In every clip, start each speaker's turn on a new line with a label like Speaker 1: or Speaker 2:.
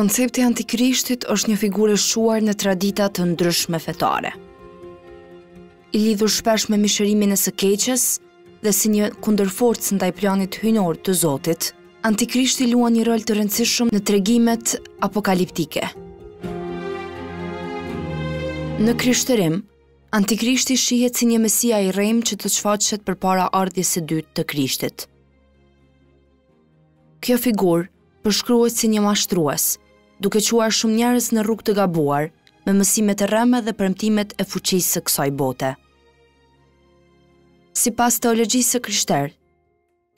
Speaker 1: koncepti antikrishtit është një figurë shuar në tradita të ndryshme fetare. I lidhur shpesh me mishërimin e së keqes dhe si një kundërforcë ndaj planit hynor të Zotit, antikrishti luan një rol të rëndësishëm në tregimet apokaliptike. Në krishtërim, antikrishti shihet si një mesia i rem që të qfaqet për para ardhjes e dytë të krishtit. Kjo figurë përshkruhet si një mashtrues, duke quar shumë njerës në rrug të gabuar, me mësimet e rëme dhe përmtimet e fuqisë së kësaj bote. Si pas teologjisë së kryshter,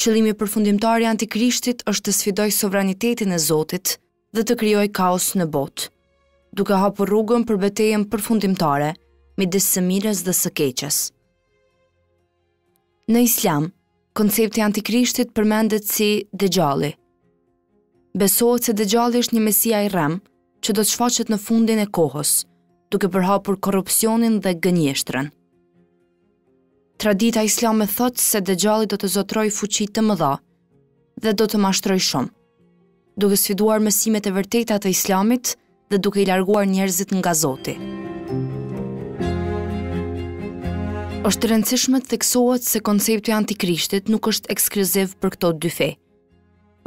Speaker 1: qëlimi përfundimtar i antikrishtit është të sfidoj sovranitetin e Zotit dhe të kryoj kaos në botë, duke hapë rrugën për betejen përfundimtare mi disë mirës dhe së keqes. Në islam, koncepti antikrishtit përmendet si dëgjallit, besohet se Dejali është një mesia i rem, që do të shfaqet në fundin e kohës, duke përhapur korupcionin dhe gënjeshtrën. Tradita islame thot se Dejali do të zotroj fuqit të mëdha dhe do të mashtroj shumë, duke sfiduar mësimet e vërtetat të islamit dhe duke i larguar njerëzit nga zoti. është të rëndësishmet kësohet se konceptu antikrishtit nuk është ekskluziv për këto dy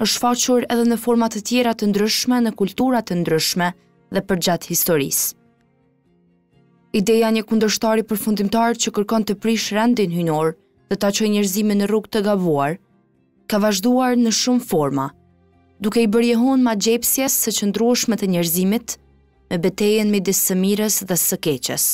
Speaker 1: është faqur edhe në format të tjera të ndryshme në kultura të ndryshme dhe përgjatë historisë. Ideja një kundërshtari përfundimtar që kërkon të prish rendin hynor dhe ta qoj njërzime në rrug të gavuar, ka vazhduar në shumë forma, duke i bërjehon ma gjepsjes së qëndrueshme të njerëzimit me betejen me disë mirës dhe së keqes.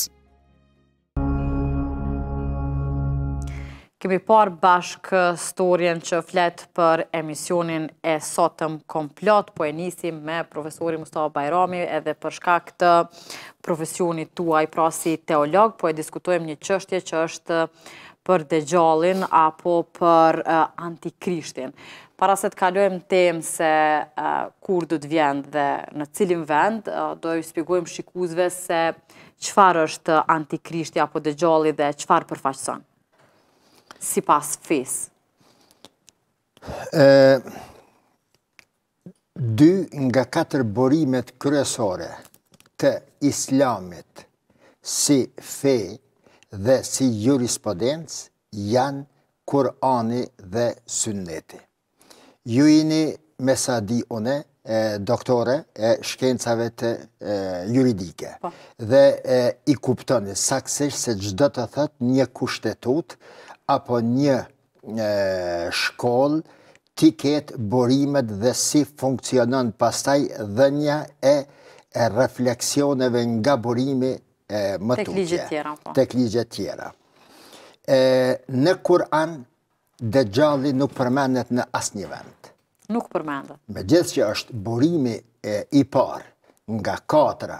Speaker 2: Kemi parë bashkë storjen që fletë për emisionin e sotëm komplot, po e nisim me profesori Mustafa Bajrami edhe përshka këtë profesionit tuaj i prasi teolog, po e diskutojmë një qështje që është për dëgjallin apo për antikrishtin. Para se të kalujem temë se kur dhëtë vjend dhe në cilin vend, dojë spjegujem shikuzve se qëfar është antikrishti apo dëgjalli dhe qëfar përfaqësën si pas fes?
Speaker 3: Dy nga katër borimet kryesore të islamit si fe dhe si jurisprudens janë Kurani dhe Sunneti. Ju jeni me sa di une, doktore e shkencave të juridike po. dhe i kuptoni saksish se gjithë të thët një kushtetut apo një shkoll ti ketë borimet dhe si funksionon pastaj dhe një e refleksioneve nga borimi më të tjera. Po. Të tjera. Në Kur'an dhe gjalli nuk përmenet në asë një vend.
Speaker 2: Nuk përmenet.
Speaker 3: Me gjithë që është borimi i parë nga katra,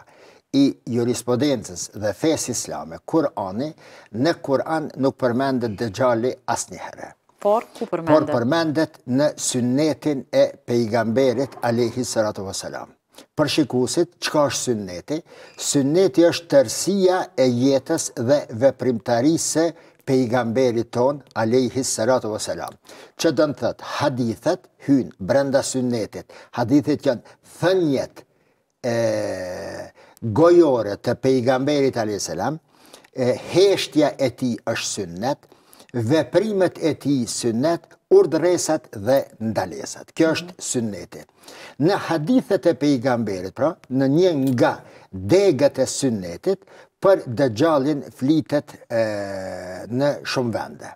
Speaker 3: i jurisprudences dhe fes islame, Kurani, në Kur'an nuk përmendet dëgjali asnjëherë. Por ku përmendet? Por përmendet në synnetin e pejgamberit alayhi salatu vesselam. Për shikuesit, çka është sunneti? Sunneti është tërësia e jetës dhe veprimtarisë pejgamberit ton alayhi salatu vesselam. Çë do të thot? Hadithet hynë, brenda sunnetit. Hadithet janë thënjet e gojore të pejgamberit a.s. Heshtja e ti është synnet, veprimet e ti synnet, urdresat dhe ndalesat. Kjo mhm. është sënnetit. Në hadithet e pejgamberit, pra, në një nga degët e sënnetit, për dëgjallin flitet në shumë vende.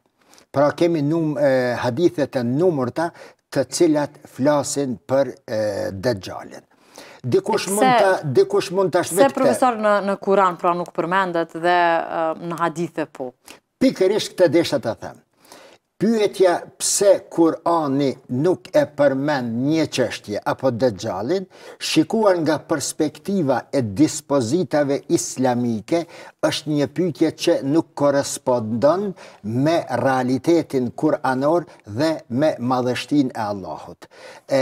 Speaker 3: Pra, kemi hadithet e numërta të cilat flasin për dëgjallin dikush mund të dikush mund të shvetë Se profesor
Speaker 2: në, në Kuran pra nuk përmendet dhe në hadithe po.
Speaker 3: ishtë këtë deshtë të them. Pyetja pse Kurani nuk e përmend një qështje apo dëgjalin, shikuar nga perspektiva e dispozitave islamike, është një pyetje që nuk korespondon me realitetin Kuranor dhe me madhështin e Allahut. E,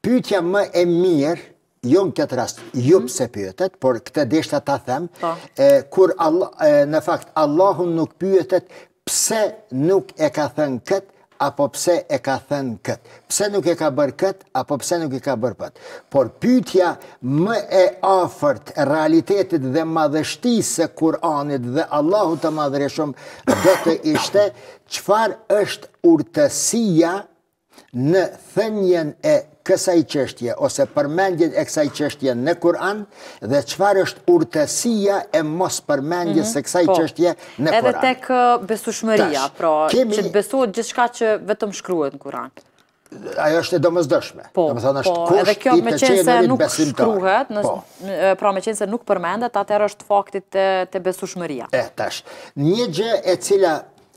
Speaker 3: pyetja më e mirë jo në këtë rast, jo mhm. pëse pyëtet, pyetet, por këtë deshta ta them, po. e, kur Allah, në fakt Allahu nuk pyetet pse nuk e ka thënë kët apo pse e ka thënë kët. Pse nuk e ka bërë kët apo pse nuk e ka bërë pëtë. Por pyetja më e afërt realitetit dhe madhështisë së Kur'anit dhe Allahut të madhreshëm do të ishte çfarë është urtësia në thënjen e kësaj qështje ose përmendjen e kësaj qështje në Kur'an dhe qëfar është urtësia e mos përmendjen se mhm, kësaj po. qështje në Kur'an. Edhe
Speaker 2: tek uh, besushmëria, pra, që të besuot gjithë shka që vetëm shkruhet në Kur'an.
Speaker 3: Ajo është e domës dëshme. Po, po, edhe kjo me qenë se nuk shkruhet, po.
Speaker 2: pra me qenë se nuk përmendet, atër është faktit të besushmëria. E,
Speaker 3: tash, një gjë e cila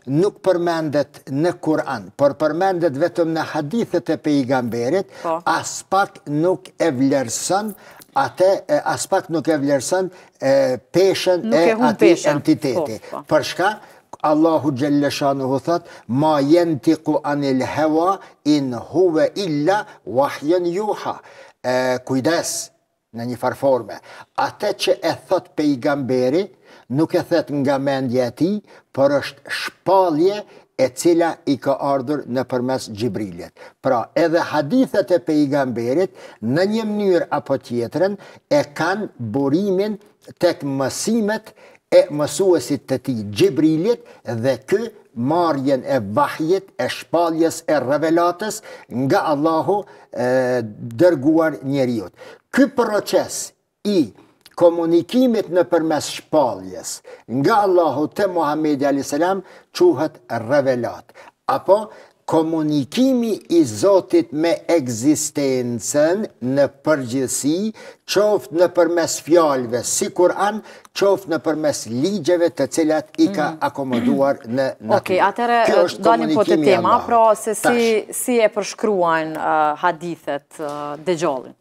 Speaker 3: nuk përmendet në Kur'an, por përmendet vetëm në hadithet e pejgamberit, po. as pak nuk e vlerëson atë as pak nuk e vlerëson peshën e atij entiteti. Po, po. Për shka Allahu Gjellëshanuhu thot, ma jenë ti ku anil hewa, in huve illa, wahjen juha. Kujdes, në një farforme, atë që e thot pejgamberi, nuk e thet nga mendje e ti, për është shpalje e cila i ka ardhur në përmes Gjibrilit. Pra, edhe hadithet e gamberit, në një mënyrë apo tjetërën e kanë burimin tek mësimet e mësuesit të ti Gjibrilit dhe kë marjen e vahjet, e shpaljes, e revelatës nga Allahu e, dërguar njeriut. Ky proces i komunikimit në përmes shpaljes nga Allahu të Muhammedi a.s. quhet revelat, apo komunikimi i Zotit me egzistencen në përgjësi, qoftë në përmes fjalve si Kur'an, qoftë në përmes ligjeve të cilat i ka mm. akomoduar në natu. Oke, atërë dalim po të tema,
Speaker 2: pra se si e përshkruajnë uh, hadithet uh, dhe gjallin?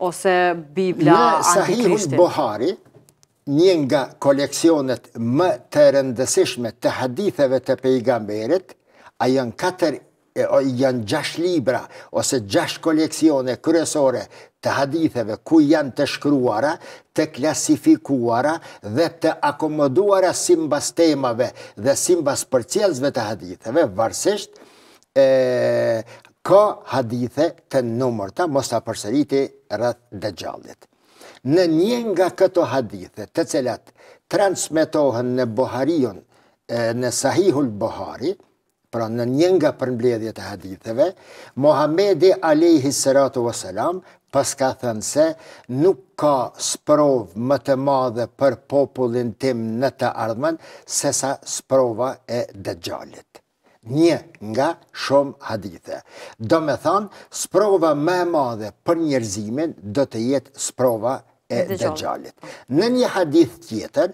Speaker 2: ose Biblia Antikristi. Në Sahihun Bohari,
Speaker 3: një nga koleksionet më të rëndësishme të haditheve të pejgamberit, a janë katër janë gjash libra, ose gjash koleksione kërësore të haditheve ku janë të shkruara, të klasifikuara dhe të akomoduara simbas temave dhe simbas përcjelzve të haditheve, varsisht, ka hadithe të numërta, mos të përseriti rrëth dhe Në një nga këto hadithe të cilat transmitohen në Boharion, në Sahihul Bohari, pra në një nga përmbledhjet e haditheve, Mohamedi Alehi Seratu Veselam, pas ka thënë se nuk ka sprov më të madhe për popullin tim në të ardhmen, se sa sprova e dëgjallit një nga shumë hadithe. Do me thonë, sprova me madhe për njerëzimin do të jetë sprova e dëgjallit. Në një hadith tjetër,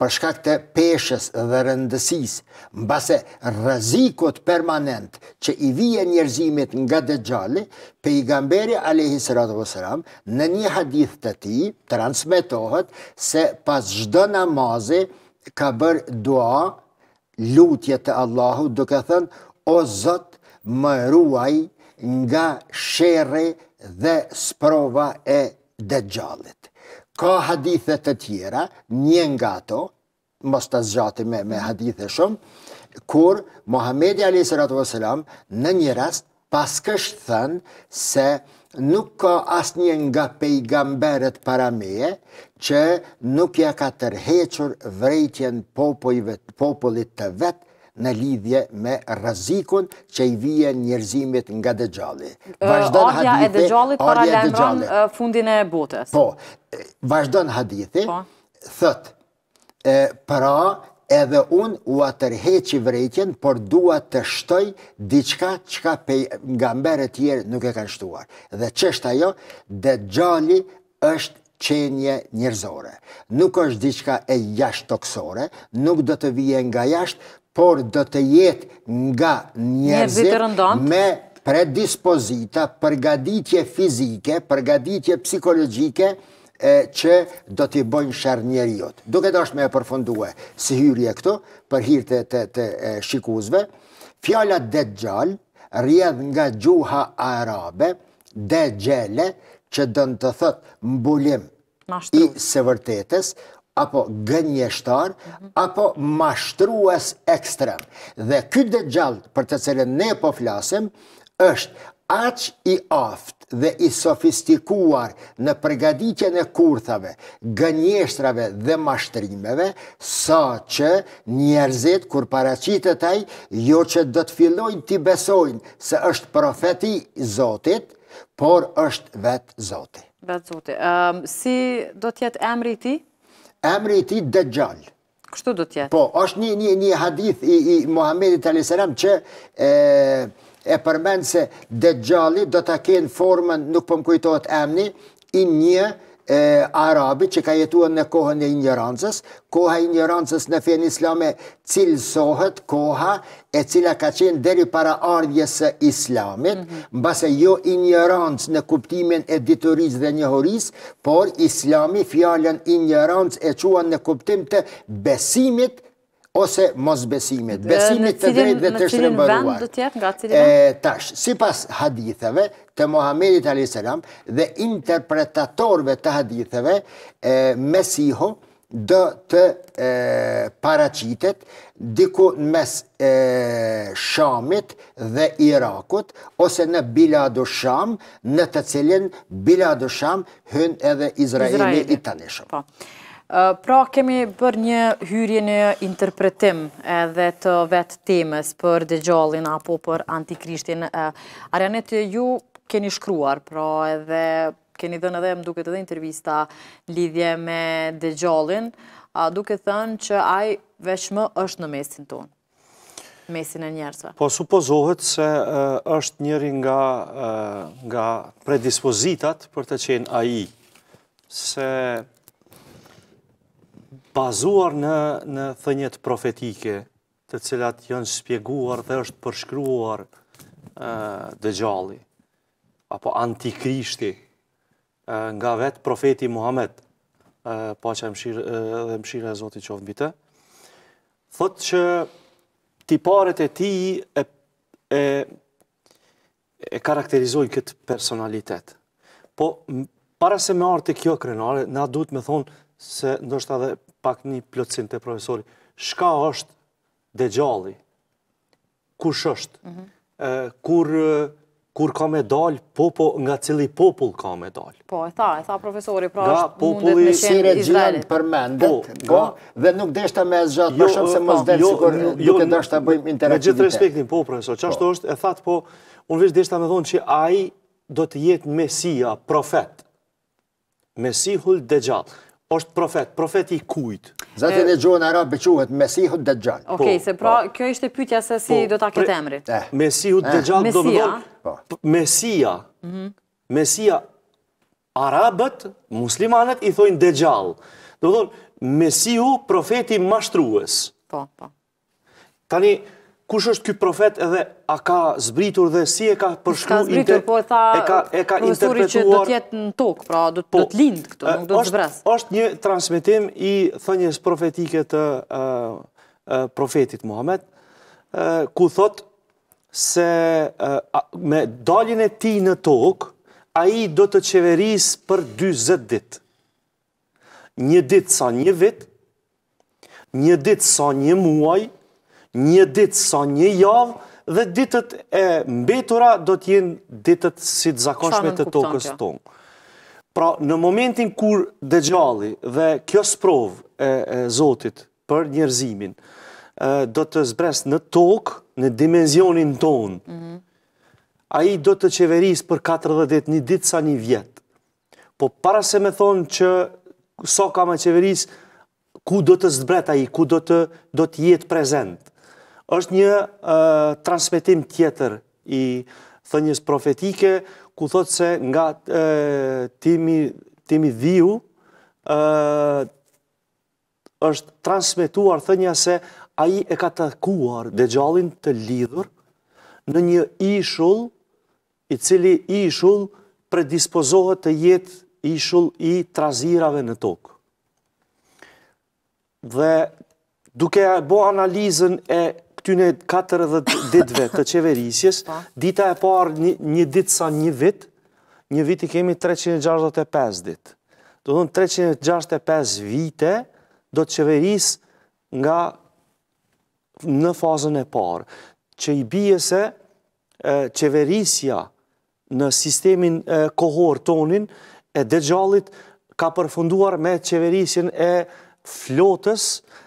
Speaker 3: përshka të peshës dhe rëndësis, mbase rëzikot permanent që i vije njerëzimit nga dëgjalli, pe i gamberi Alehi Sratë Vosram, në një hadith të ti, transmitohet se pas zhdo namazi ka bërë dua lutje të Allahu duke thënë o Zot më ruaj nga shere dhe sprova e dëgjallit. Ka hadithe të tjera, një nga ato, mos ta zgjati me me hadithe shumë, kur Muhamedi alayhi salatu vesselam në një rast paskësh thënë se nuk ka asnjë nga pejgamberet para meje, që nuk ja ka tërhequr vrejtjen popullit të vetë, në lidhje me rëzikun që i vijen njërzimit nga dëgjali. Arja e dëgjallit para lëndron fundin e botës. Po, vazhdo në hadithi, po. thët, pra Edhe unë u atërheqi vrejtjen, por dua të shtoj diqka qka nga mbere tjerë nuk e kanë shtuar. Dhe qështë ajo, dhe gjali është qenje njërzore. Nuk është diqka e jashtë toksore, nuk do të vije nga jashtë, por do të jetë nga njërzit me predispozita përgaditje fizike, përgaditje psikologike, që do t'i bojnë shërë njeriot. Duke e dashtë me e përfundue si hyrje këto, për hirtë të shikuzve, fjallat dhe gjallë, rjedh nga gjuha arabe, dhe gjelle, që dënë të thëtë mbulim i se vërtetës, apo gënjeshtar mhm. apo mashtrues ekstrem. Dhe këtë dhe gjallë, për të cilën ne po flasim, është aq i aft, dhe i sofistikuar në përgaditjen e kurthave, gënjeshtrave dhe mashtrimeve, sa që njerëzit kur paracitet aj, jo që do të fillojnë të besojnë se është profeti Zotit, por është vetë Zotit. Vetë Zotit. Ehm, si do tjetë emri ti? Emri ti dhe gjallë. Kështu do tjetë? Po, është një, një, një hadith i, Muhammedit Aliseram që... E, e përmen se Dejjali do të kenë formën, nuk pëm po kujtojt emni, i një Arabi që ka jetuar në kohën e injerancës, koha injerancës në fenë islame cilësohet koha e cila ka qenë deri para ardhjes e islamit, mhm. mbase jo injerancë në kuptimin e dituris dhe njëhoris, por islami fjallën injerancë e quan në kuptim të besimit ose mos besimit. Besimit të drejt dhe të shërëmbëruar. E tash, si pas haditheve të Mohamedit a.s. dhe interpretatorve të haditheve, mesiho dhe të paracitet diku në mes Shamit dhe Irakut, ose në Biladu Sham, në të cilin Biladu Sham hën edhe Izraeli i të nishëm. Po.
Speaker 2: Pra, kemi për një hyrje në interpretim edhe të vetë temës për dëgjallin apo për antikrishtin. Arjanet, ju keni shkruar, pra, edhe keni dhënë edhe, më duke të dhe intervista lidhje me dëgjallin, duke thënë që aj veçmë është në mesin tonë, mesin e njerësve.
Speaker 4: Po, supozohet se është njëri nga predispozitat për të qenë aji, se bazuar në në thënjet profetike, të cilat janë shpjeguar dhe është përshkruar ë dëgjalli apo antikrishti ë nga vet profeti Muhammed, ë paqja mëshirë dhe mëshira e Zotit qoftë mbi të. Thotë që tiparet e tij e e e karakterizojnë këtë personalitet. Po, para se me artë kjo krenare, na duhet me thonë se ndoshta dhe pak një plëcim të profesori, shka është dhe gjalli, kush është, mhm. eh, kur ka me dalë, po, po, nga cili popull ka me dalë.
Speaker 2: Po, e tha, e tha profesori, pra është mundet me qenë Izraelit. Si regjion
Speaker 4: përmendet, po, dhe nuk deshte me zxatë, për jo, shumë se më zdenë, si kur duke jo, deshte të bëjmë interaktivitet. Me gjithë respektin, po, profesor, qashtë është, e thatë, po, unë vishë deshte me dhonë që aji do të jetë mesia, profet, mesihull dhe gjallë është
Speaker 3: profet, profet i kujt. Zatën e gjojnë arabë quhet Mesihut Dejjal. Okej, po, se po. pra
Speaker 2: kjo ishte pytja se si po, do ta këtë emri. Eh.
Speaker 3: Mesihut eh. Dejjal do më dojnë. Mesia.
Speaker 4: Mesia. Arabët, muslimanët, i thojnë Dejjal. Do dojnë, Mesihu, profeti mashtrues. Po, po. Tani, Kush është ky profet edhe a ka zbritur dhe si e ka përshkruar? zbritur, po e tha, e ka e ka interpretuar. do të jetë
Speaker 2: në tokë, pra do të të
Speaker 4: lind këtu, po, nuk do të zbras. Është një transmetim i thënies profetike të ë profetit Muhammed, ku thotë se me daljen e tij në tokë, ai do të çeveris për 40 ditë. Një ditë sa një vit, një ditë sa një muaj, një ditë sa një javë dhe ditët e mbetura do të jenë ditët si të zakonshme të tokës tonë. Pra, në momentin kur dëgjalli dhe kjo sprov e Zotit për njerëzimin do të zbres në tokë, në dimenzionin tonë. Mhm. A i do të qeveris për 40 ditë, një ditë sa një vjetë. Po para se me thonë që so ka me qeveris, ku do të zbret a i, ku do të jetë prezentë është një transmitim tjetër i thënjës profetike, ku thotë se nga timi dhiju është transmituar thënja se aji e ka takuar dhe gjallin të lidhur në një ishull i cili ishull predispozohet të jetë ishull i trazirave në tokë. Dhe duke bo analizën e këtyne 40 ditve të qeverisjes, po. dita e parë një ditë sa një vit, një vit i kemi 365 dit. Do të dhënë 365 vite do të qeveris nga në fazën e parë, që i bije se qeverisja në sistemin kohor tonin e dëgjallit ka përfunduar me qeverisjen e qeverisjen flotës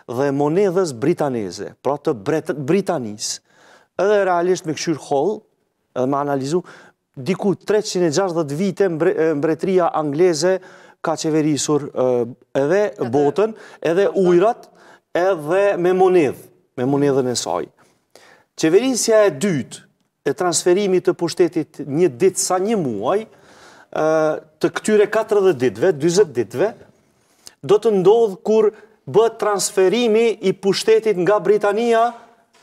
Speaker 4: dhe monedhës britaneze, pra të Britanisë. Edhe realisht me këshyrë hollë, edhe me analizu, diku 360 vite mbretria angleze ka qeverisur edhe botën, edhe ujrat, edhe me monedhë, me monedhën e saj. Qeverisja e dytë e transferimit të pushtetit një ditë sa një muaj, të këtyre 40 ditve, 20 ditve, do të ndodhë kur bët transferimi i pushtetit nga Britania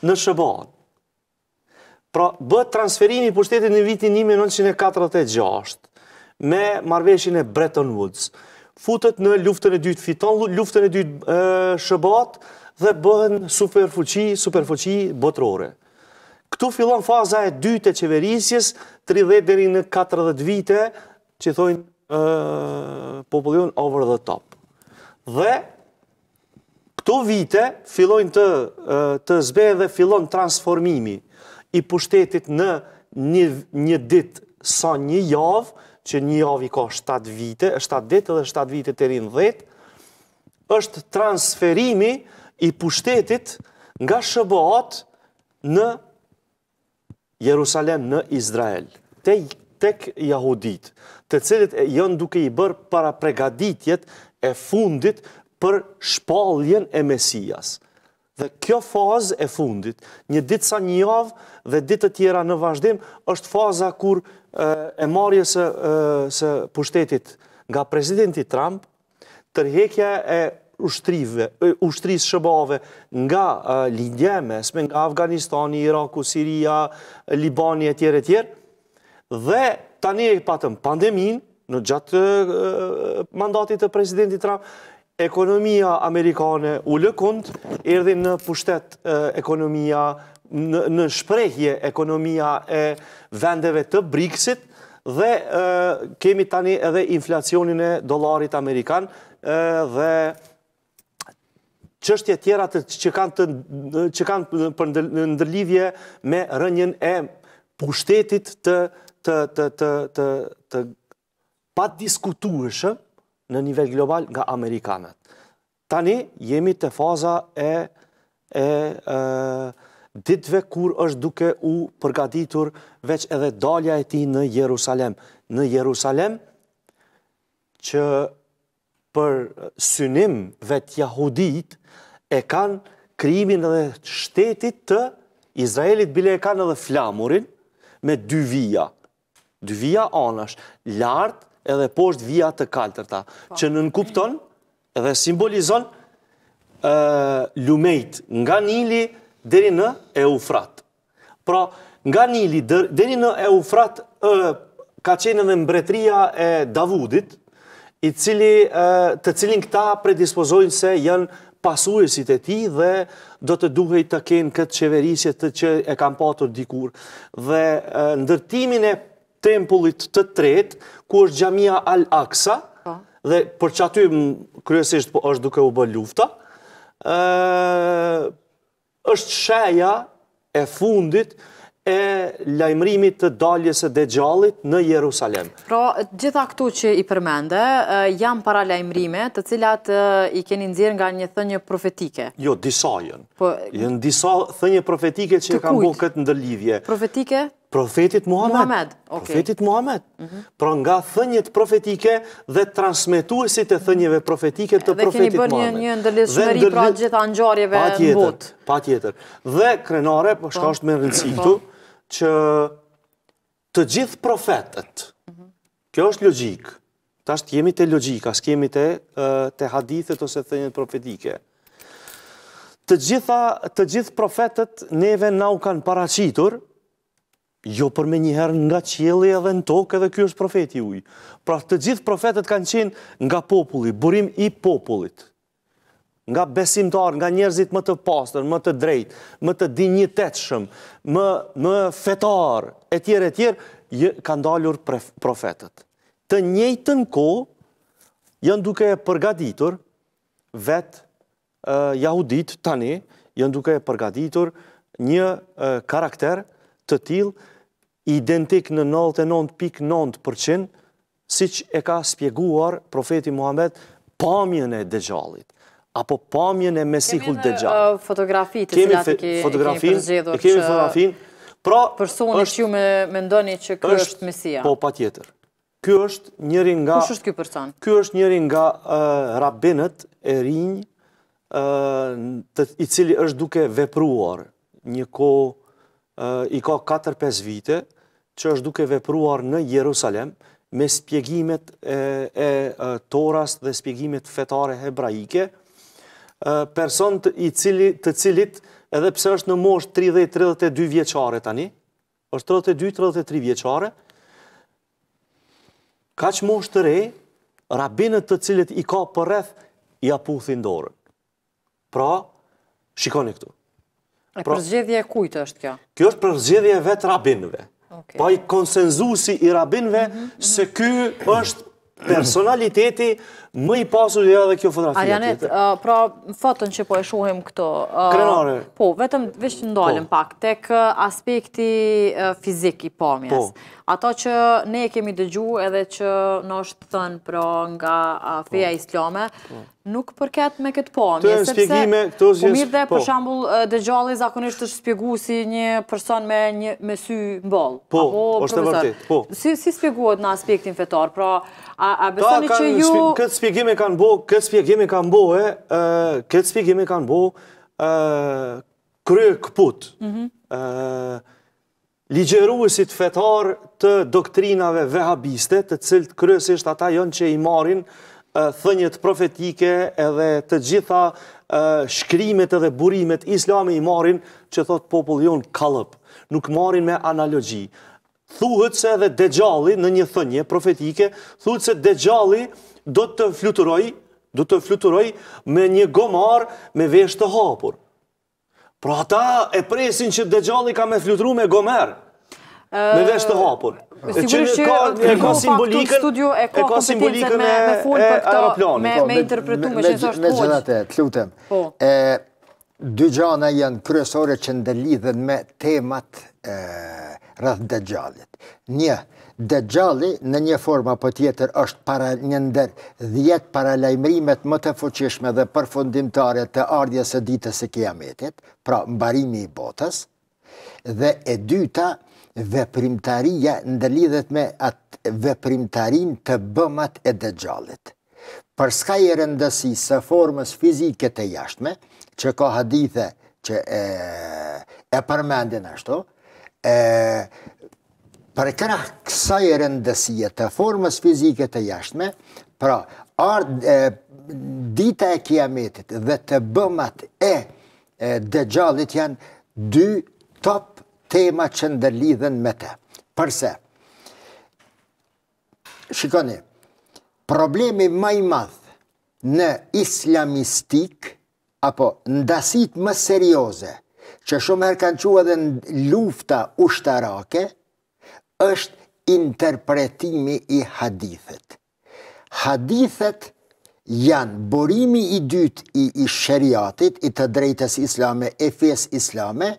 Speaker 4: në Shëbon. Pra, bët transferimi i pushtetit në vitin 1946 me marveshin e Bretton Woods. Futët në luftën e dytë fiton, luftën e dytë shëbat dhe bëhen superfuqi, superfuqi botërore. Këtu fillon faza e dytë e qeverisjes, 30 deri në 40 vite, që thojnë popullion over the top dhe këto vite fillojnë të, të zbe dhe fillon transformimi i pushtetit në një, një dit sa një javë, që një javë i ka 7 vite, 7 dit dhe 7 vite të rinë 10, është transferimi i pushtetit nga shëbohat në Jerusalem, në Izrael, tek, tek jahudit, të cilët e jënë duke i bërë para pregaditjet e fundit për shpalljen e Mesias. Dhe kjo fazë e fundit, një ditë sa një javë dhe ditë të tjera në vazhdim, është faza kur e marje së, së pushtetit nga prezidenti Trump, tërhekja e ushtrive, ushtrisë shëbave nga Lidje mesme, nga Afganistani, Iraku, Siria, Libani e tjere tjere, dhe tani e patëm pandemin, në gjatë mandatit të prezidenti Trump, ekonomia amerikane u lëkund, erdi në pushtet ekonomia, në shprejhje ekonomia e vendeve të Brexit, dhe kemi tani edhe inflacionin e dolarit amerikan, dhe qështje tjera që kanë për ndërlidhje me rënjën e pushtetit të pa diskutuëshë në nivel global nga Amerikanët. Tani jemi të faza e ditve kur është duke u përgatitur veç edhe dalja e ti në Jerusalem. Në Jerusalem që për synim vetë jahudit e kanë krimin edhe shtetit të Izraelit bile e kanë edhe flamurin me dy vija. Dy vija anash, lartë edhe po është të kaltërta, po. që në nënkupton edhe simbolizon lumejt nga nili dheri në eufrat. Pra, nga nili dheri në eufrat ka qenë edhe mbretria e Davudit, të cilin këta predispozojnë se janë pasuesit e ti dhe do të duhej të kenë këtë qeverisjet të që e kam patur dikur. Dhe ndërtimin e tempullit të tret, ku është gjamia Al-Aksa, po. dhe për që aty kryesisht po është duke u bë lufta, është sheja e fundit e lajmrimit të daljes e dëgjallit në Jerusalem.
Speaker 2: Pra, gjitha këtu që i përmende, jam para lajmrime të cilat i keni nëzirë nga një thënjë profetike.
Speaker 4: Jo, disa jënë. Po, jënë disa thënjë profetike që e kam bo këtë ndëllidhje. Profetike Profetit Muhammed. Muhammed, Profetit Muhammed. Pra nga thënjet profetike dhe transmituesit e thënjeve profetike të profetit Muhammed. Dhe keni bërë një shmeri pra gjitha
Speaker 2: nxarjeve në bot.
Speaker 4: Pa tjetër. Dhe krenare, po, po. shka është me rëndësitu, po. që të gjithë profetet, kjo është logikë, ta është jemi të logika, së kemi të hadithet ose thënjet profetike. Të gjitha, të gjithë profetet neve na u kanë paracitur, jo për me njëherë nga qjeli edhe në tokë edhe kjo është profeti ujë. Pra të gjithë profetet kanë qenë nga populli, burim i popullit, nga besimtar, nga njerëzit më të pasër, më të drejt, më të dinjitetshëm, më, më fetar, e tjerë, e tjerë, kanë dalur profetet. Të njëjtën ko, jënë duke e përgaditur, vetë uh, jahudit tani, jënë duke e përgaditur një karakter të tilë, identik në 99.9% si që e ka spjeguar profeti Muhammed pamjën e dëgjallit apo pamjën e mesihull dëgjallit. Kemi në
Speaker 2: uh, fotografit, kemi fotografin, kemi fotografin, pra, personi që ju me mendoni që kjo është mesia. Po,
Speaker 4: pa tjetër. Kjo është njëri nga... Kjo është kjo person? Kjo është njëri nga uh, rabinët e rinjë uh, i cili është duke vepruar një ko i ka 4-5 vite që është duke vepruar në Jerusalem me spjegimet e Toras dhe spjegimet fetare hebraike, person të cilit edhe pse është në moshë 30-32 vjeqare tani, është 32-33 vjeqare, ka që moshë të rej, rabinët të cilit i ka për rreth, i aputhin dorën. Pra, shikoni këtu.
Speaker 2: E pra, përzgjedhje e kujtë është kjo?
Speaker 4: Kjo është përzgjedhje vetë rabinëve. Pa i konsenzusi i rabinve se kjo është personaliteti më i pasur dhe edhe kjo fotografia tjetër. janet,
Speaker 2: uh, pra fotën që po e shuhim këto... Uh, Krenare. Po, vetëm vishë ndolim po. pak, tek uh, aspekti fizik i pomjes. Po. Ato që ne kemi dëgju edhe që nështë thënë pra nga po. feja islame, po. nuk përket me këtë pomje. Të e këto zhjës... Po mirë dhe, për shambull, dëgjali zakonisht është spjegu si një person me një mesy mbol. Po, është e vërtit, po. Si spjeguat në aspektin fetar, pra, A besoni që ju...
Speaker 4: Këtë spjegime kanë bo, këtë spjegime kanë bo, e, këtë spjegime kanë bo, kërë këput. Mhm. Ligjeruësit fetar të doktrinave vehabiste, të cilët kërësisht ata jonë që i marin thënjët profetike edhe të gjitha shkrimet edhe burimet islami i marin që thot popullion kalëp. Nuk marin me analogji thuhet se edhe Dejali në një thënje profetike, thuhet se Dejali do të fluturoj, do të fluturoj me një gomar me vesh të hapur. Pra ata e presin që Dejali ka me fluturu me gomar
Speaker 2: me vesh të hapur. E që në ka, e ka
Speaker 4: simbolikën e ka, simbolikën me, me Me, interpretu me, që nështë poqë. Me gjithate,
Speaker 3: të lutem. Po. Dy gjana janë të që të me temat e rrëth dëgjallit. Një, dëgjalli në një forma për po tjetër është para një ndër dhjetë para lajmërimet më të fuqishme dhe përfundimtare të ardhja së ditës e kiametit, pra mbarimi i botës, dhe e dyta, veprimtaria ndëlidhet me atë veprimtarin të bëmat e dëgjallit. Për s'ka i rëndësi së formës fizike të jashtme, që ka hadithe që e përmendin ashtu, e, për këna kësaj rëndësie të formës fizike të jashtme, pra, ardë dita e kiametit dhe të bëmat e, e dëgjallit janë dy top tema që ndërlidhen me te. Përse? Shikoni, problemi maj madh në islamistik apo ndasit më serioze – që shumë herë kanë qua dhe në lufta ushtarake, është interpretimi i hadithet. Hadithet janë borimi i dytë i shëriatit, i të drejtës islame, e fes islame,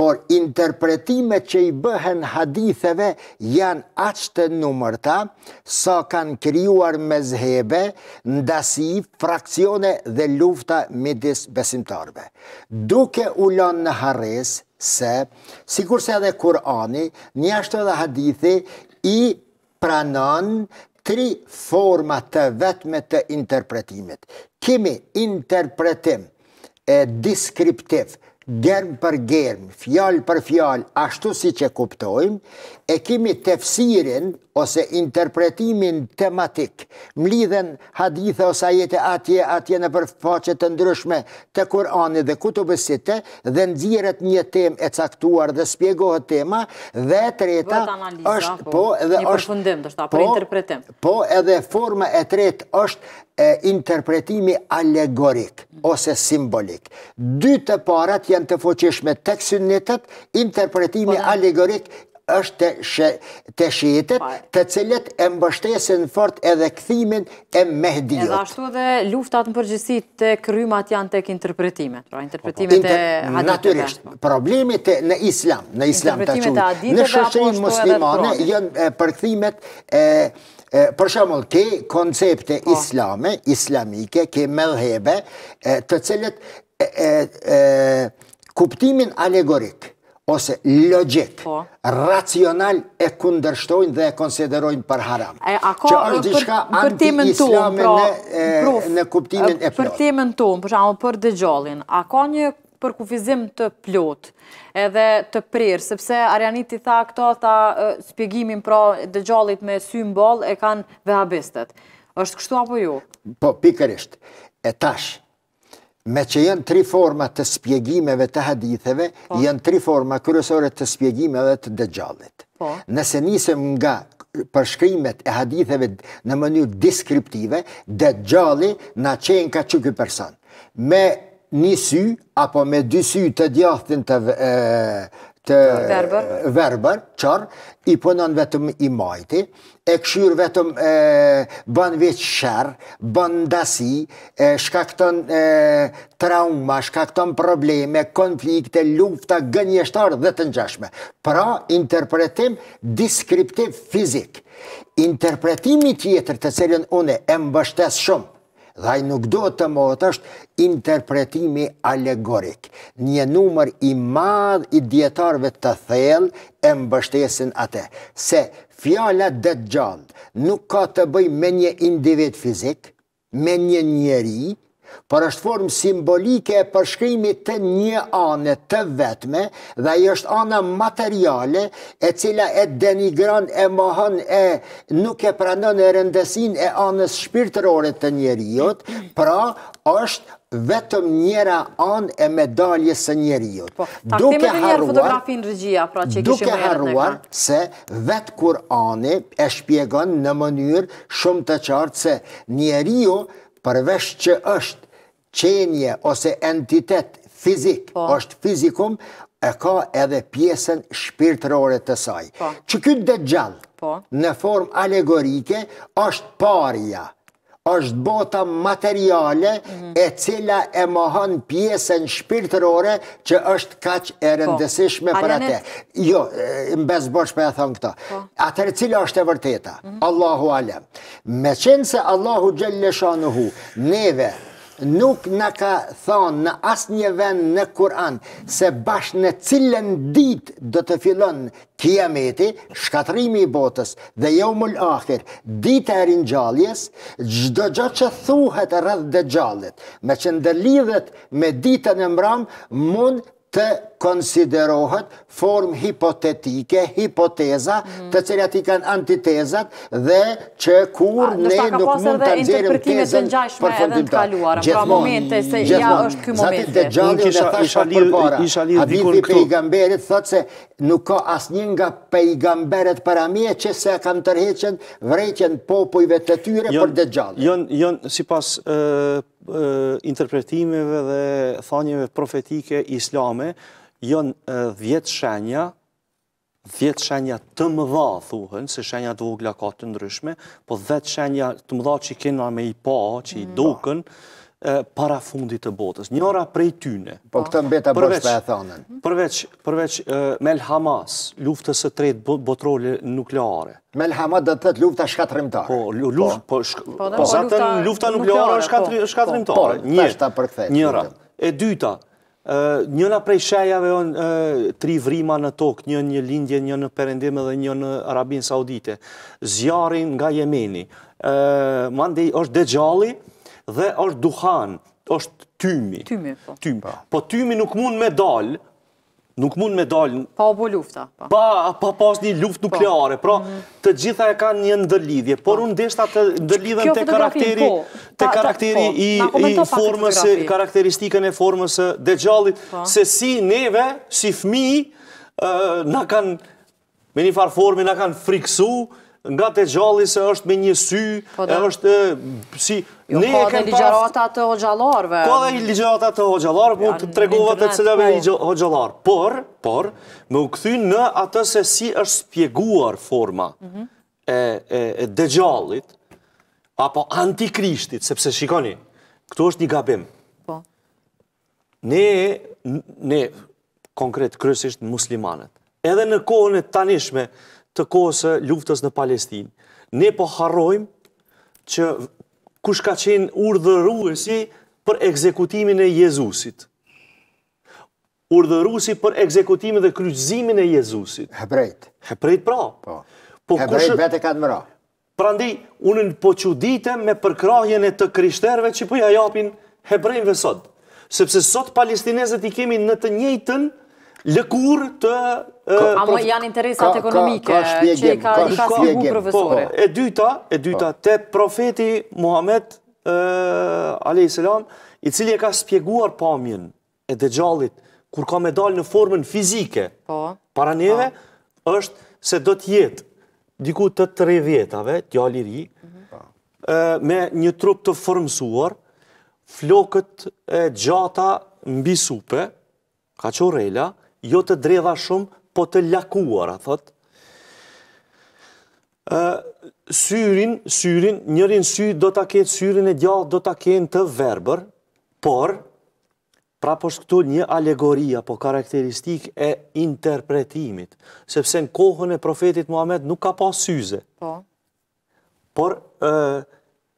Speaker 3: por interpretimet që i bëhen haditheve janë aqë të numërta, sa kanë kryuar me zhebe, ndasi, fraksione dhe lufta midis besimtarve. Duke ulon në hares, se, si kurse edhe Kurani, ashtë edhe hadithi, i pranon tri forma të vetme të interpretimit. Kimi interpretim e deskriptiv, germ për germ, fjall për fjall, ashtu si që kuptojmë, e kemi tefsirin ose interpretimin tematik, mlidhen hadithe ose ajete atje, atje në përfaqet të ndryshme të Kurani dhe kutubësite, dhe nëzirët një tem e caktuar dhe spjegohet tema, dhe treta është... Po, po edhe është... Një përfundim, shta po për interpretim. Po, edhe forma e tret është interpretimi allegorik ose simbolik. Dytë të parat janë të foqishme tek synetet, interpretimi po, allegorik është të shiitet të cilet e mbështesin fort edhe këthimin e mehdiot. Edhe
Speaker 2: ashtu dhe luftat në përgjësit të krymat janë të kë interpretimet, pra interpretimet e hadatëve. Naturisht,
Speaker 3: problemit në islam, në islam të qurë, në shëshin muslimane jënë përkëthimet e Për shumëll, ke koncepte po. islame, islamike, ke medhebe, të cilët kuptimin alegorik, ose logik, po. racional e kundërshtojnë dhe e konsiderojnë për haram.
Speaker 2: Që është diçka shka anti islamin në kuptimin e plot. Për temen tu, për shumë për dëgjallin, a ka një për kufizim të plot edhe të prirë, sepse Arianiti tha këto tha spjegimin pra dëgjallit me symbol e kanë vehabistet. është kështu apo ju? Jo?
Speaker 3: Po, pikërisht, e tashë, me që jenë tri forma të spjegimeve të haditheve, po. jenë tri forma kërësore të spjegimeve të dëgjallit. Po. Nëse nisëm nga përshkrimet e haditheve në mënyrë diskriptive, dëgjalli në qenë ka që këj person. Me një sy, apo me dy sy të djathin të verber, qarë, i punon vetëm i majti, e këshyrë vetëm bën vetë shërë, bën ndasi, shkakton trauma, shkakton probleme, konflikte, lufta, gënjështarë dhe të nxashme. Pra, interpretim diskriptiv fizik. Interpretimi tjetër të cilën une e mbështes shumë, dha nuk do të motë është interpretimi alegorik. Një numër i madh i djetarve të thellë e mbështesin atë. Se Fjala dëgjall nuk ka të bëj me një individ fizik, me një njeri, por është formë simbolike e përshkrimit të një anë të vetme dhe i është anë materiale e cila e denigran e mahan e nuk e pranon e rëndesin e anës shpirtërore të njeriot, pra është vetëm njëra anë e medalje së njeriut. Po, duke haruar,
Speaker 2: pra, duke haruar
Speaker 3: se vetë kur anë e shpjegon në mënyrë shumë të qartë se njeriut përvesh që është qenje ose entitet fizik, po. është fizikum, e ka edhe pjesën shpirtërore të saj. Po. Që këtë dhe gjallë, në formë alegorike, është parja, është bota materiale mhm. e cila e mohon pjesën shpirtërore që është kaq e po. rëndësishme për atë. Jo, më bez bosh për e thonë këto. Po. Atërë cila është e vërteta, mhm. Allahu Alem. Me qenë se Allahu Gjellëshanuhu neve nuk në ka thonë në asë një vend në Kur'an se bashkë në cilën dit dhe të filon kiameti, shkatrimi i botës dhe jo mëllë akhir, dit e rinjalljes, gjdo gjë që thuhet rrëdhë dhe gjallit, me që ndërlidhet me ditën e mbram, mund të konsiderohet form hipotetike, hipoteza, të cilat i kanë antitezat dhe që kur ah, ne nuk mund të nëzirëm tezën për fundim të kaluarëm. Pra, gjithmonë, gjithmonë. Zatit dhe gjallë në thashtë për para. Hadithi pejgamberit thotë se nuk ka asë një nga pejgamberet për amie që se kam tërheqen vrejtjen popujve të tyre për dhe gjallë.
Speaker 4: Jonë, si pas interpretimeve dhe thanjeve profetike islame, jënë dhjetë shenja, dhjetë shenja të mëdha, thuhën, se shenja të vogla ka të ndryshme, po dhjetë shenja të mëdha që i kena me i pa, që i mm, po. doken, para fundit të botës. Njëra prej tyne. Po këtë po. mbeta bërsh për e thonën. Mhm. Përveç Mel Hamas, luftës e tretë botrole nukleare. Mel Hamas dhe të tëtë lufta shkatrimtare. Po, po. lufta nukleare shkatrimtare. Njëra. E dyta, Njëna prej shajave onë tri vrima në tokë, një një lindje, një në perendime dhe një në Arabinë Saudite. Zjarin nga Jemeni. mandi është dëgjali dhe është duhan, është tymi. Tymi, po. Po tymi nuk mund me dalë, nuk mund me dalë... Pa o po lufta. Pa, pa pas një luft nukleare. Po. Pra, mm. të gjitha e ka një ndërlidhje. Por po. unë deshta të ndërlidhen të karakteri... Po. Të karakteri i formës... Karakteristikën e formës dhe gjallit. Se si neve, si fmi, në kanë... Me një farë formë, në kanë friksu nga të gjalli se është me një sy, po e është si... Jo, ka dhe ligjarata
Speaker 2: po të hoxalarve. Ka dhe
Speaker 4: ligjarata të hoxalarve, po të tregovat të cilave i hoxalarve. Por, por, me u këthy në atë se si është spjeguar forma e dëgjallit, apo antikrishtit, sepse shikoni, këtu është një gabim. Po. Ne, ne, konkret, kërësisht muslimanet, edhe në kohën e tanishme, të kose luftës në Palestinë. Ne po harrojmë që kush ka qenë urdhëruesi për ekzekutimin e Jezusit. Urdhëruesi për ekzekutimin dhe kryqëzimin e Jezusit. Hebrejt. Hebrejt pra. Po. Po Hebrejt vetë ka dëmëra. Prandaj unë po çuditem me përkrahjen e të krishterëve që po ja japin hebrejve sot. Sepse sot palestinezët i kemi në të njëjtën Lëkur të... më janë interesat ekonomike, që i ka shpjegjim. Po, e dyta, e dyta, po. të profeti Muhammed a.s. i cili e ka shpjeguar pamjen e dhe gjallit, kur ka me dalë në formën fizike, po. para neve, është se do të jetë diku të tre vjetave, të jalliri, mhm. me një trup të formësuar, flokët e gjata mbi supe, ka qorella, jo të dredha shumë, po të lakuara, thot. Syrin, syrin, njërin sy do të ketë syrin e gjallë, do të ketë të verber, por, pra poshtë këtu një alegoria, po karakteristik e interpretimit, sepse në kohën e profetit Muhammed nuk ka pas syze. Po. Por,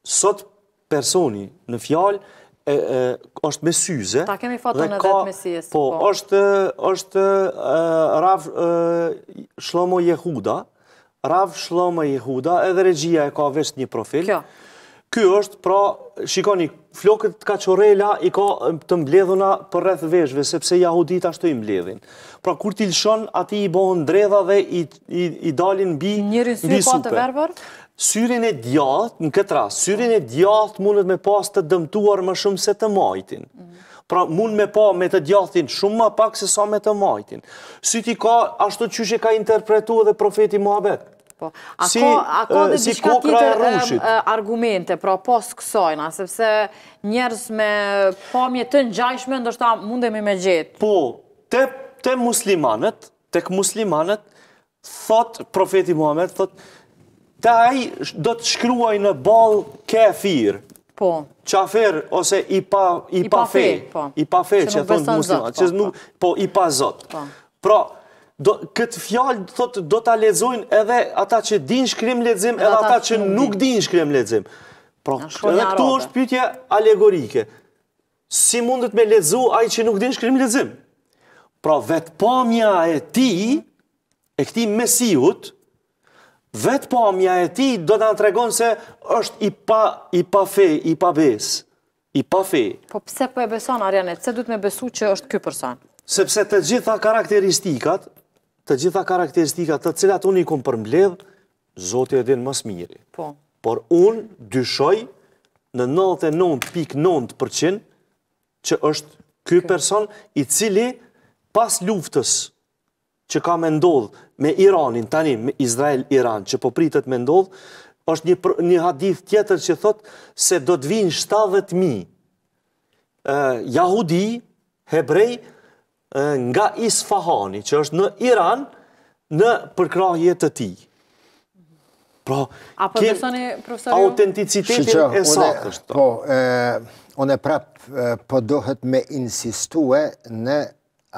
Speaker 4: sot personi në fjallë, është me syze. Ta kemi foton e vetë mesijës. Po, po, është rav Shlomo Jehuda, rav Shlomo Jehuda, edhe regjia e ka vest një profil. Kjo? Kjo është, pra, shikoni, flokët ka qorella i ka të mbledhuna për rreth veshve, sepse jahudit ashtu i mbledhin. Pra, kur t'ilëshon, ati i bohën dredha dhe i dalin bi supe. Njërin sy pa të verëbër? syrin e djath, në këtë ras, syrin e djath mundet me pas të dëmtuar më shumë se të majtin. Pra mund me pa me të djathin shumë më pak se sa me të majtin. Si ti ka, ashtu që ka interpretu edhe profeti Muhabet? Po, a ka dhe diska tjetër
Speaker 2: argumente, pra pas kësojna, sepse njerës me pamje të njajshme, ndoshta mundemi me gjithë.
Speaker 4: Po, të muslimanët, të këmuslimanët, thot profeti Muhammed, thot, ta aj do të shkruaj në ball kafir. Po. Qafer ose i pa i pa fe, po. i pa fe që thon Musa, muslimat, nuk po i pa Zot. Po. Pra do këtë fjalë thotë do ta lezojnë edhe ata që dinë shkrim lexim edhe ata që nuk dinë shkrim lexim. Pra edhe këtu është pyetja alegorike. Si mundet me ledzu ai që nuk dinë shkrim lexim? Pra vetëpamja e ti e këtij mesiut, vetë pamja po, e ti do të në tregon se është i pa, i pa fe, i pa bes, i pa fe.
Speaker 2: Po pse po e beson, Arjanet, se du të me besu që është kjo përsan?
Speaker 4: Sepse të gjitha karakteristikat, të gjitha karakteristikat të cilat unë i kumë përmbledh, zote edhe në mësë mirë. Po. Por unë dyshoj në 99.9% që është kjo, kjo. person i cili pas luftës, që ka me ndodh me Iranin, tani me Izrael Iran, që po pritet me ndodh, është një, një hadith tjetër që thot se do të vinë 70.000 jahudi, hebrej, nga Isfahani, që është në Iran, në përkrahje të ti. Pra, A për besoni,
Speaker 2: Autenticitetin e sakë
Speaker 3: është. Po, e... Uh, Unë po dohet me insistue në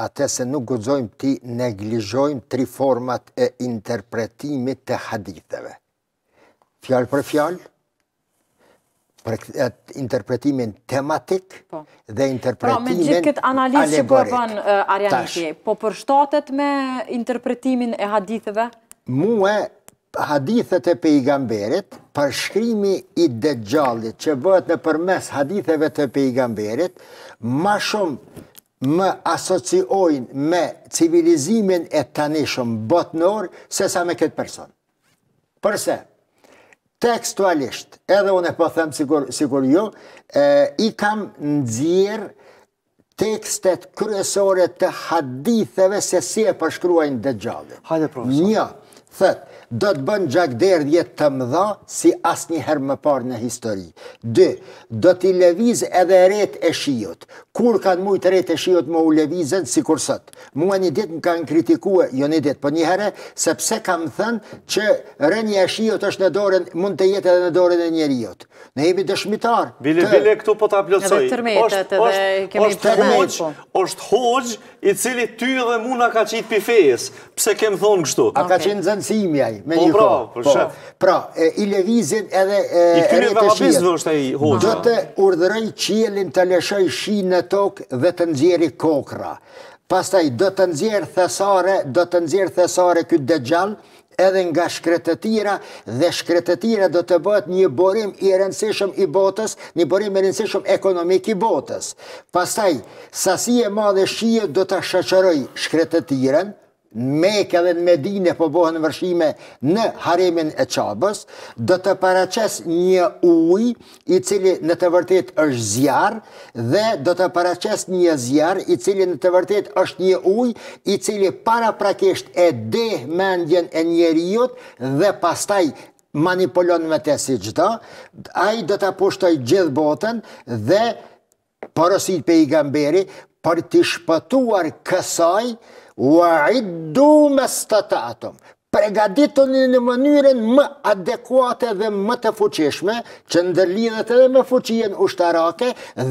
Speaker 3: atë se nuk guxojmë ti neglizhojmë tri format e interpretimit të haditheve. Fjallë për fjallë, për interpretimin tematik po. dhe interpretimin alegorik. Pra, me gjithë këtë që po e
Speaker 2: Arjaniki, po përshtatet me interpretimin e haditheve?
Speaker 3: Muë, hadithet e pejgamberit, përshkrimi i dëgjallit që bëhet në përmes haditheve të pejgamberit, ma shumë më asociojnë me civilizimin e tanishëm botënor se sa me këtë person. Përse, tekstualisht, edhe unë e po them sikur, ju, jo, e, i kam nëzirë tekstet kryesore të haditheve se si e përshkruajnë dhe gjallin. Hajde profesor. Një, thëtë, do të bënë gjakderdje të mëdha si asë njëherë më parë në histori. 2. Do t'i leviz edhe ret e shiot. Kur kanë mujtë ret e shiot më u levizën si kur sot? Mua një ditë më kanë kritikua, jo një ditë, po njëherë, sepse kam thënë që rënjë e shiot është në dorën, mund të jetë edhe në dorën e njeriot. Ne jemi dëshmitar. Bile, Vili, bile,
Speaker 4: këtu po t'a plëcoj. Edhe tërmetet edhe kemi është, për është po. hoqë i cili ty dhe mu nga ka qitë pifejës.
Speaker 3: Pse kemë thonë kështu? A ka qenë zënësimi ajmë me po, një pra, Po, pra, shëtë. Pra, i levizin edhe... I është e i hoqë. Do të urdhërej qilin të leshoj shi në tokë dhe të nëzjeri kokra. Pastaj, do të nëzjerë thesare, do të nëzjerë thesare këtë dëgjall, edhe nga shkretetira, dhe shkretetira do të bëhet një borim i rëndësishëm i botës, një borim i rëndësishëm ekonomik i botës. Pastaj, e madhe shie do të shëqëroj shkretetiren, meke dhe në medine po bohën vërshime në haremin e qabës, dhe të paraces një uj i cili në të vërtet është zjarë dhe dhe të paraces një zjarë i cili në të vërtet është një uj i cili para prakesht e de mendjen e njeriut dhe pastaj manipulon me të si gjitha, a i dhe të pushtoj gjithë botën dhe porosit pe i gamberi për të shpëtuar kësaj Ua iddu me stëtatëm, pregaditën në mënyrën më adekuate dhe më të fuqishme, që ndërlidhët edhe më fuqien ushtarake,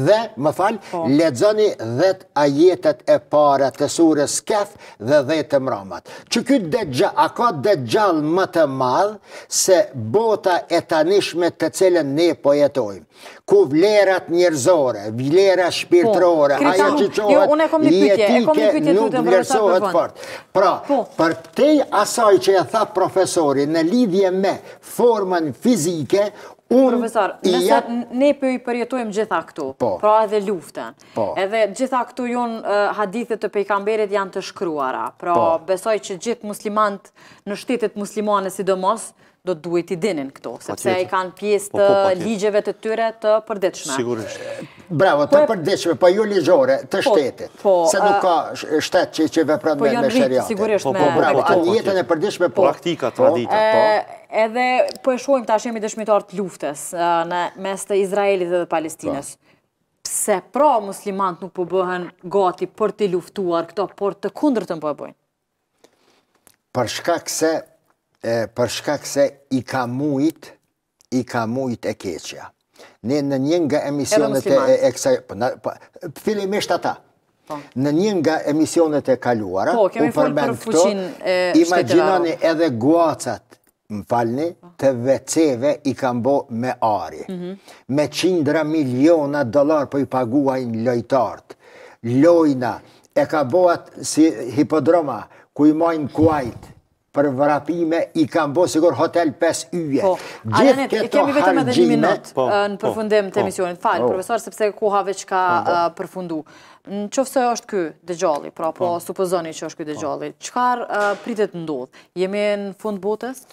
Speaker 3: dhe, më falë, po. ledzoni dhet ajetet e para të surës kef dhe dhet të mramat. Që kytë dhe gjallë, a ka dhe gjallë më të madhë, se bota e tanishme të cilën ne pojetojmë ku vlerat njerëzore, vlerat po, shpirtrore, aja që qohet, jo, jetike nuk vlerësohet fort. Pra, po. për te asaj që e tha profesori, në lidhje me formën fizike, unë Profesor, nëse
Speaker 2: ne për po i përjetojmë gjitha këtu, pra edhe luftën, edhe gjitha këtu jonë hadithet të pejkamberit janë të shkruara, pra besoj që gjithë muslimant në shtetet muslimane sidomos, do të duhet i dinin këto, po, sepse i kanë pjesë po, të po, ligjeve të tyre të përdeqme. Sigurisht.
Speaker 3: Bravo, të përdeqme, pa ju jo ligjore të shtetit, se nuk ka shtet që i që vepranuje me shëriatit. Sigurisht Bravo, të jetën e përdeqme, po. Praktika të po.
Speaker 2: Edhe, po e shuajmë të ashemi dëshmitar të luftës në mes të Izraelit dhe dhe Palestines. Pse pra muslimant nuk po bëhen gati për të luftuar këto, por të kundrë të më po e bojnë?
Speaker 3: këse për shkak se i ka mujt, i ka mujt e keqja. Ne në njën nga emisionet e... Edhe muslimat. Po, po, Filimisht ata. Po. Në njën nga emisionet e kaluara, u përmen këto,
Speaker 2: imaginoni
Speaker 3: edhe guacat, më falni, të veceve i kam bo me ari. Mhm. Me qindra miliona dolar për i paguajnë lojtart Lojna, e ka boat si hipodroma, ku i majnë kuajtë, për vrapime i kam bo sigur hotel 5 yje. Po, Gjithë këto hargjime... Kemi vetëm edhe një minut po, eh, në po, përfundim të emisionit. Falë, profesor,
Speaker 2: sepse kuhave që ka eh, përfundu. Në qofë se është kë dëgjalli, pra po supozoni që është kë dëgjalli, qëkar eh, pritet ndodhë? Jemi në fund botës?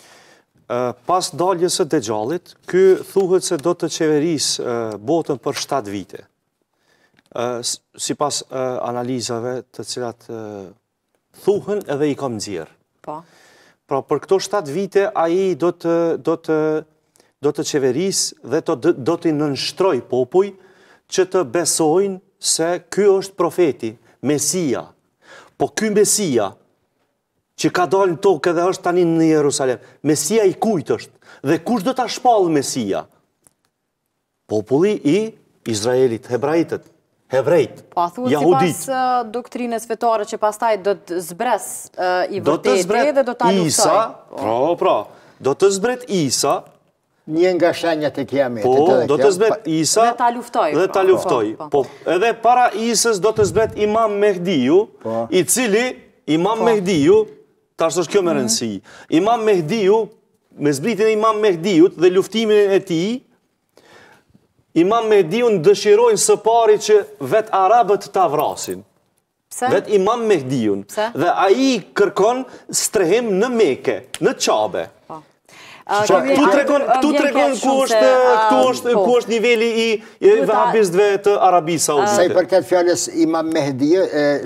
Speaker 4: Pas daljës e dëgjallit, kë thuhet se do të qeveris botën për 7 vite. Si pas analizave të cilat thuhen edhe i kam dzirë. Po. Pra për këto 7 vite a i do të, do të, do të qeveris dhe do, do të nënshtroj popuj që të besojnë se kjo është profeti, mesia. Po kjo mesia që ka dalë në tokë edhe është tani në Jerusalem, mesia i kujt është dhe kush do të shpalë mesia? Populli i Izraelit, hebraitet. Hevrejt, po, jahudit. Pa thua si
Speaker 2: pas doktrines svetore që pas taj do të zbres i vërteti dhe do t'a luftoj. Do të zbret Isa. Pra,
Speaker 4: pra. Do të zbret Isa. Një nga shenja të kjemi. Po, do të zbret Isa.
Speaker 2: Dhe t'a luftoj. Dhe t'a po, luftoj,
Speaker 4: po, po. edhe para Isës do të zbret Imam Mehdiu. I cili, Imam Mehdiu, ta është kjo me mhm. rëndësi. Imam Mehdiu, me zbritin e Imam Mehdiut dhe luftimin e ti, Imam Mehdiun në dëshirojnë së pari që vet Arabët të avrasin.
Speaker 2: Pse? Vet Imam
Speaker 4: Mehdiu. Dhe aji kërkon strehim në meke, në qabe. Pra, këtu të këtu ku është, këtu është, po. ku është niveli i vahabistëve të Arabisë Saudite. Sa i
Speaker 3: përket fjalës Imam Mehdi,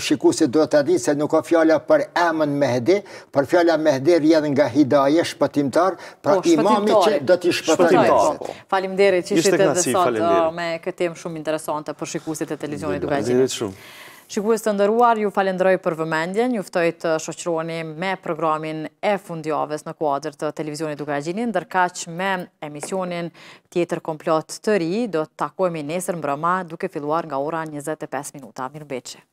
Speaker 3: shikuesit do ta dinë se nuk ka fjala për emën Mehdi, për fjala Mehdi rrjedh nga Hidaje shpëtimtar, pra po, imami që do t'i Falim po,
Speaker 2: Faleminderit që ishit dhe sot me këtë temë shumë interesante për shikuesit e televizionit Dubajit. Faleminderit shumë. Shikues të ndëruar, ju falendroj për vëmendjen, juftoj të shoqroni me programin e fundjoves në kuadrë të televizionit duke agjinin, ndërkaq me emisionin tjetër komplot të ri, do të takojme nesër mbrëma duke filluar nga ora 25 minuta. Mirë beqe.